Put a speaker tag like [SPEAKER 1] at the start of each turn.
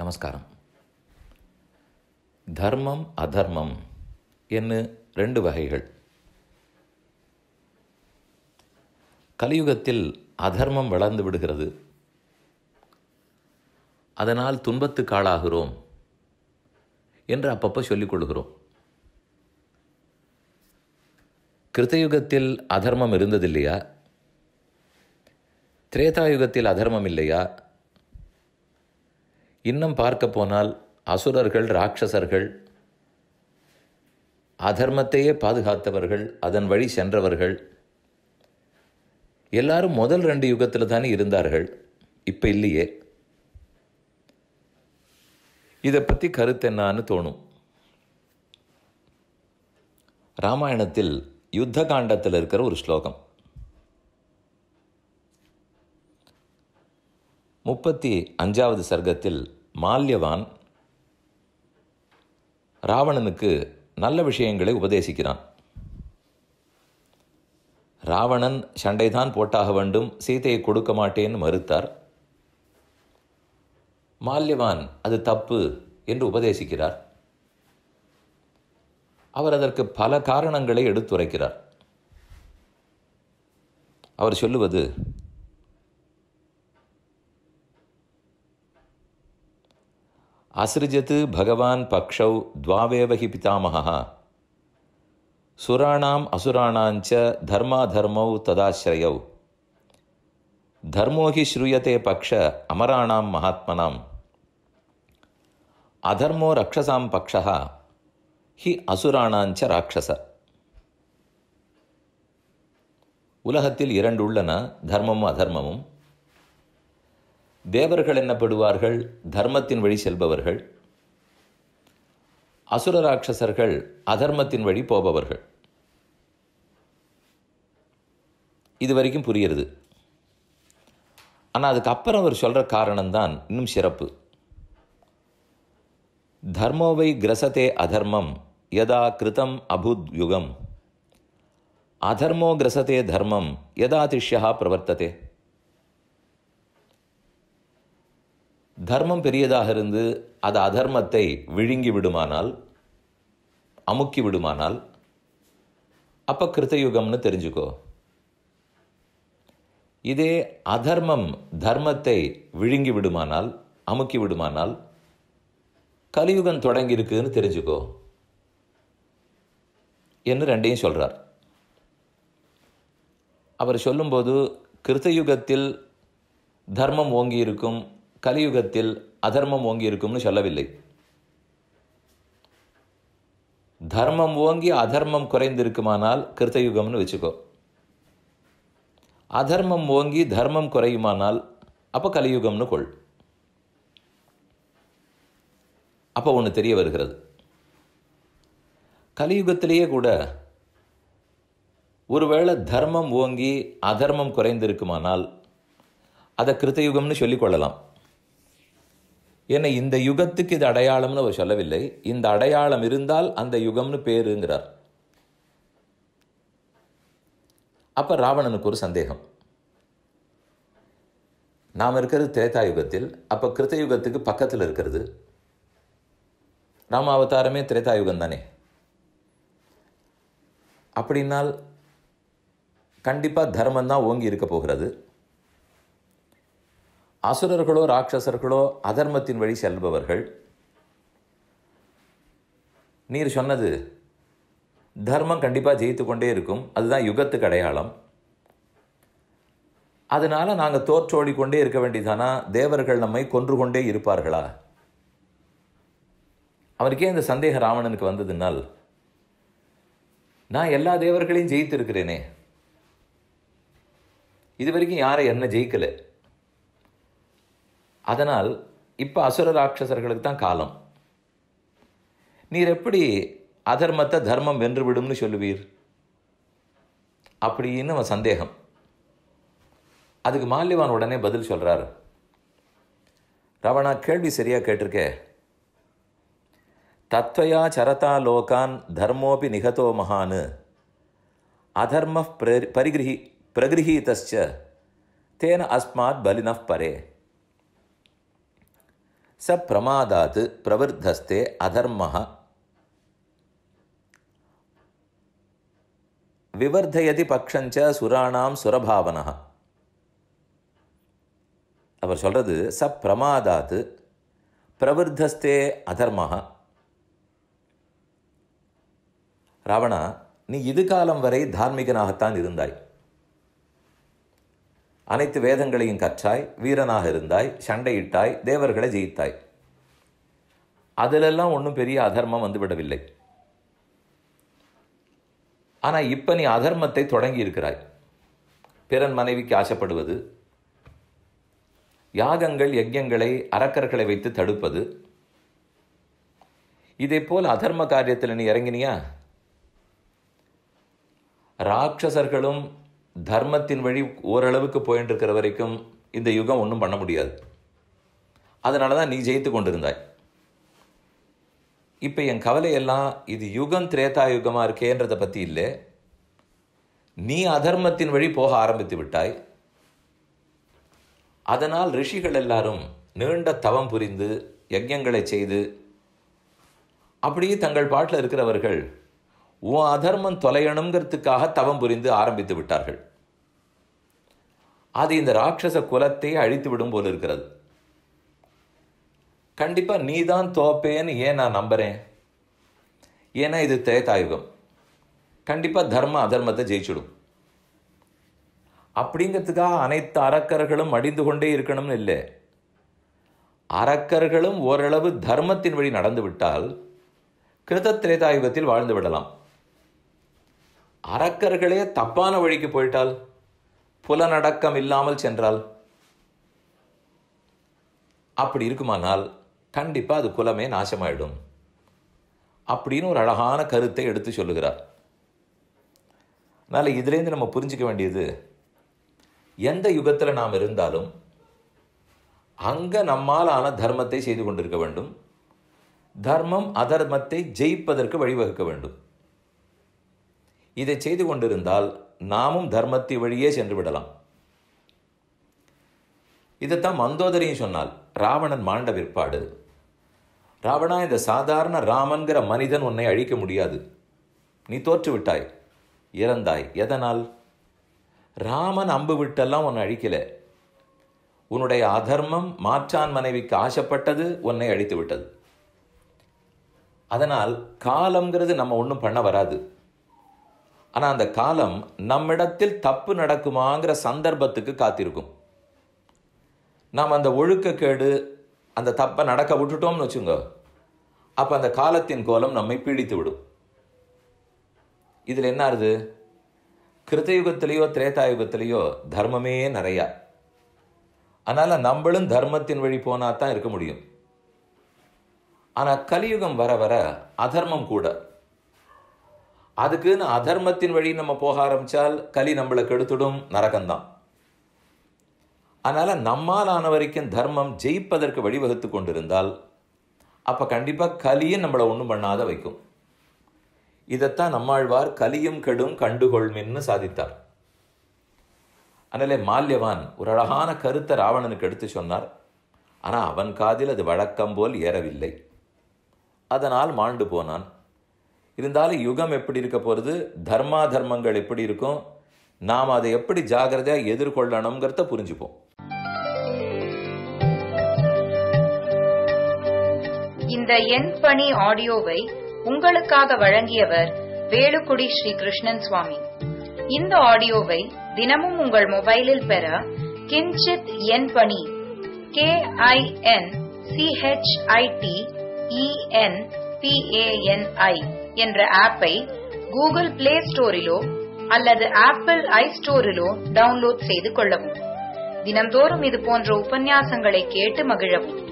[SPEAKER 1] நமஸ்காரம் தர்மம் அதர்மம் என்று ரெண்டு வகைகள் கலியுகத்தில் அதர்மம் வளர்ந்து விடுகிறது அதனால் துன்பத்துக்கு என்று அப்பப்போ சொல்லிக் கொள்கிறோம் கிருத்தயுகத்தில் அதர்மம் இருந்ததில்லையா திரேதாயுகத்தில் அதர்மம் இல்லையா இன்னும் பார்க்க போனால் அசுரர்கள் ராட்சசர்கள் அதர்மத்தையே பாதுகாத்தவர்கள் அதன் வழி சென்றவர்கள் எல்லாரும் முதல் ரெண்டு யுகத்தில் தானே இருந்தார்கள் இப்போ இல்லையே இதை பற்றி கருத்து என்னான்னு தோணும் ராமாயணத்தில் யுத்த காண்டத்தில் இருக்கிற ஒரு ஸ்லோகம் முப்பத்தி அஞ்சாவது சர்க்கத்தில் மால்யவான் ராவணனுக்கு நல்ல விஷயங்களை உபதேசிக்கிறான் ராவணன் சண்டைதான் போட்டாக வேண்டும் சீதையை கொடுக்க மாட்டேன்னு மறுத்தார் மால்யவான் அது தப்பு என்று உபதேசிக்கிறார் அவர் அதற்கு பல காரணங்களை எடுத்துரைக்கிறார் அவர் சொல்லுவது असृजत् भगवान् पक्षौ द्वावेव हि पितामहः सुराणाम् असुराणाञ्च धर्माधर्मौ तदाश्रयौ धर्मो हि श्रूयते पक्ष अमराणां महात्मनाम् अधर्मो रक्षसां पक्षः ஹி அசுரானாஞ்ச ராட்சச உலகத்தில் இரண்டுள்ளன தர்மமும் அதர்மமும் தேவர்கள் என்னப்படுவார்கள் தர்மத்தின் வழி செல்பவர்கள் அசுர அதர்மத்தின் வழி போபவர்கள் இது வரைக்கும் புரியுறது ஆனால் அதுக்கப்புறம் அவர் சொல்கிற காரணம்தான் இன்னும் சிறப்பு தர்மோவை கிரசதே அதர்மம் யதா கிருதம் அபுத் யுகம் அதர்மோ கிரசதே தர்மம் யதா திஷ்யா பிரவர்த்ததே தர்மம் பெரியதாக இருந்து அது அதர்மத்தை விழுங்கி விடுமானால் அமுக்கி விடுமானால் அப்போ கிருத்தயுகம்னு தெரிஞ்சுக்கோ இதே அதர்மம் தர்மத்தை விழுங்கி விடுமானால் அமுக்கி விடுமானால் கலியுகம் தொடங்கி இருக்குதுன்னு தெரிஞ்சுக்கோ என்று ரெண்டையும் சொல்கிறார் அவர் சொல்லும்போது கிருத்தயுகத்தில் தர்மம் ஓங்கி இருக்கும் கலியுகத்தில் அதர்மம் ஓங்கி இருக்கும்னு சொல்லவில்லை தர்மம் ஓங்கி அதர்மம் குறைந்திருக்குமானால் கிருத்தயுகம்னு வச்சுக்கோ அதர்மம் ஓங்கி தர்மம் குறையுமானால் அப்போ கலியுகம்னு கொள் அப்போ ஒன்று தெரிய வருகிறது கலியுகத்திலேயே கூட ஒருவேளை தர்மம் ஓங்கி அதர்மம் குறைந்திருக்குமானால் அதை கிருத்தயுகம்னு சொல்லிக்கொள்ளலாம் ஏன்னா இந்த யுகத்துக்கு இது அடையாளம்னு அவர் சொல்லவில்லை இந்த அடையாளம் இருந்தால் அந்த யுகம்னு பேருங்கிறார் அப்போ ராவணனுக்கு ஒரு சந்தேகம் நாம் இருக்கிறது திரேதா யுகத்தில் அப்போ கிருத்த யுகத்துக்கு பக்கத்தில் இருக்கிறது ராம அவதாரமே திரேதா யுகம் தானே அப்படின்னால் கண்டிப்பாக தர்மம் தான் ஓங்கி இருக்க போகிறது அசுரர்களோ ராட்சசர்களோ அதர்மத்தின் வழி செல்பவர்கள் நீர் சொன்னது தர்மம் கண்டிப்பாக ஜெயித்து கொண்டே இருக்கும் அதுதான் யுகத்துக்கு அடையாளம் அதனால் நாங்கள் தோற்றோடி கொண்டே இருக்க வேண்டியதானா தேவர்கள் நம்மை கொன்று கொண்டே இருப்பார்களா அவருக்கே இந்த சந்தேக ராவணனுக்கு வந்ததுனால் நான் எல்லா தேவர்களையும் ஜெயித்திருக்கிறேனே இது வரைக்கும் யாரை என்ன ஜெயிக்கலை அதனால் இப்போ அசுர ராட்சசர்களுக்கு தான் காலம் நீர் எப்படி அதர்மத்தை தர்மம் வென்றுவிடும்னு சொல்லுவீர் அப்படின்னு அவன் சந்தேகம் அதுக்கு மால்யவான் உடனே பதில் சொல்கிறார் ரவணா கேள்வி சரியாக கேட்டிருக்கே தத்வயா சரதா லோகான் தர்மோபி நிகதோ மகான் அதர்ம பிரகிரகி பிரகிரகீத்த தேன அஸ்மாத் பலினப் பரே ச பிரமாதாத்து பிரவர்தஸ்தே அதர்மஹ விவர்தயதி பக்ஷஞ்ச சுராணாம் சுரபாவனா அவர் சொல்கிறது ச பிரமாதாத்து பிரவர்த்தஸ்தே அதர்மஹா ராவணா நீ இது காலம் வரை தார்மிகனாகத்தான் இருந்தாய் அனைத்து வேதங்களையும் கற்றாய் வீரனாக இருந்தாய் சண்டையிட்டாய் தேவர்களை ஜெயித்தாய் அதிலெல்லாம் ஒன்றும் பெரிய அதர்மம் வந்துவிடவில்லை ஆனால் இப்போ நீ அதர்மத்தை தொடங்கி இருக்கிறாய் பிறன் மனைவிக்கு ஆசைப்படுவது யாகங்கள் யஜ்யங்களை அறக்கர்களை வைத்து தடுப்பது இதே போல் அதர்ம காரியத்தில் நீ இறங்கினியா ராட்சசர்களும் தர்மத்தின் வழி ஓரளவுக்கு போயின்னு இருக்கிற வரைக்கும் இந்த யுகம் ஒன்றும் பண்ண முடியாது அதனால தான் நீ ஜெயித்து கொண்டிருந்தாய் இப்போ என் கவலையெல்லாம் இது யுகம் திரேதா யுகமாக இருக்கேன்றதை பற்றி இல்லை நீ அதர்மத்தின் வழி போக ஆரம்பித்து விட்டாய் அதனால் ரிஷிகள் எல்லாரும் நீண்ட தவம் புரிந்து யஜ்யங்களை செய்து அப்படியே தங்கள் பாட்டில் இருக்கிறவர்கள் உன் அதர்மம் தொலையணுங்கிறதுக்காக தவம் புரிந்து ஆரம்பித்து விட்டார்கள் அது இந்த ராட்சச குலத்தை அழித்து விடும் போல் இருக்கிறது கண்டிப்பாக நீ தான் தோப்பேன்னு ஏன் நான் நம்புகிறேன் ஏன்னா இது தேதாயுகம் கண்டிப்பாக தர்ம அதர்மத்தை ஜெயிச்சுடும் அப்படிங்கிறதுக்காக அனைத்து அரக்கர்களும் அடிந்து கொண்டே இருக்கணும்னு இல்லை அரக்கர்களும் ஓரளவு தர்மத்தின் வழி நடந்துவிட்டால் கிருத திரேதாயுகத்தில் வாழ்ந்து விடலாம் அரக்கர்களே தப்பான வழிக்கு போயிட்டால் புலனடக்கம் இல்லாமல் சென்றால் அப்படி இருக்குமானால் கண்டிப்பாக அது குலமே நாசமாயிடும் அப்படின்னு ஒரு அழகான கருத்தை எடுத்து சொல்லுகிறார் அதனால் இதுலேருந்து நம்ம புரிஞ்சிக்க வேண்டியது எந்த யுகத்தில் நாம் இருந்தாலும் அங்கே நம்மாலான தர்மத்தை செய்து கொண்டிருக்க வேண்டும் தர்மம் அதர்மத்தை ஜெயிப்பதற்கு வழிவகுக்க வேண்டும் இதை செய்து கொண்டிருந்தால் நாமும் தர்மத்தை வழியே சென்று விடலாம் இதைத்தான் மந்தோதரியும் சொன்னால் ராவணன் மாண்ட விற்பாடு ராவணா இந்த சாதாரண ராமன்கிற மனிதன் உன்னை அழிக்க முடியாது நீ தோற்றுவிட்டாய் இறந்தாய் எதனால் ராமன் அம்பு விட்டெல்லாம் உன்னை அழிக்கல உன்னுடைய அதர்மம் மாற்றான் மனைவிக்கு ஆசைப்பட்டது உன்னை அழித்து விட்டது அதனால் காலம்ங்கிறது நம்ம ஒன்றும் பண்ண வராது ஆனால் அந்த காலம் நம்மிடத்தில் தப்பு நடக்குமாங்கிற சந்தர்ப்பத்துக்கு காத்திருக்கும் நாம் அந்த ஒழுக்கக்கேடு அந்த தப்பை நடக்க விட்டுட்டோம்னு வச்சுங்க அப்போ அந்த காலத்தின் கோலம் நம்மை பீடித்து விடும் இதில் என்ன ஆகுது கிருத்தயுகத்திலேயோ திரேதாயுகத்திலேயோ தர்மமே நிறையா அதனால் நம்மளும் தர்மத்தின் வழி போனால் தான் இருக்க முடியும் ஆனால் கலியுகம் வர வர அதர்மம் கூட அதுக்குன்னு அதர்மத்தின் வழி நம்ம போக ஆரம்பித்தால் கலி நம்மளை கெடுத்துடும் நரகம்தான் அதனால் நம்மால் ஆன வரைக்கும் தர்மம் ஜெயிப்பதற்கு வழிவகுத்து கொண்டிருந்தால் அப்போ கண்டிப்பாக கலியும் நம்மளை ஒன்றும் பண்ணாத வைக்கும் இதைத்தான் நம்மாழ்வார் கலியும் கெடும் கண்டுகொள்மின்னு சாதித்தார் அதனாலே மால்யவான் ஒரு அழகான கருத்தை ராவணனுக்கு எடுத்து சொன்னார் ஆனால் அவன் காதில் அது வழக்கம் போல் ஏறவில்லை அதனால் மாண்டு போனான் இருந்தாலும் யுகம் எப்படி இருக்க போகிறது தர்மா தர்மங்கள் எப்படி இருக்கும் நாம் அதை எப்படி ஜாகிரதையாக எதிர்கொள்ளணுங்கிறத புரிஞ்சுப்போம் இந்த எண் பணி ஆடியோவை உங்களுக்காக வழங்கியவர் வேலுக்குடி ஸ்ரீ கிருஷ்ணன் சுவாமி இந்த ஆடியோவை தினமும் உங்கள் மொபைலில் பெற கிஞ்சித் என் பணி கே ஐ என் சிஹெச்ஐடி இஎன் பிஏஎன்ஐ என்ற ஆப்பை கூகுள் பிளே ஸ்டோரிலோ அல்லது ஆப்பிள் ஐ ஸ்டோரிலோ டவுன்லோட் செய்து கொள்ளவும் தினந்தோறும் இது போன்ற உபன்யாசங்களை கேட்டு மகிழவும்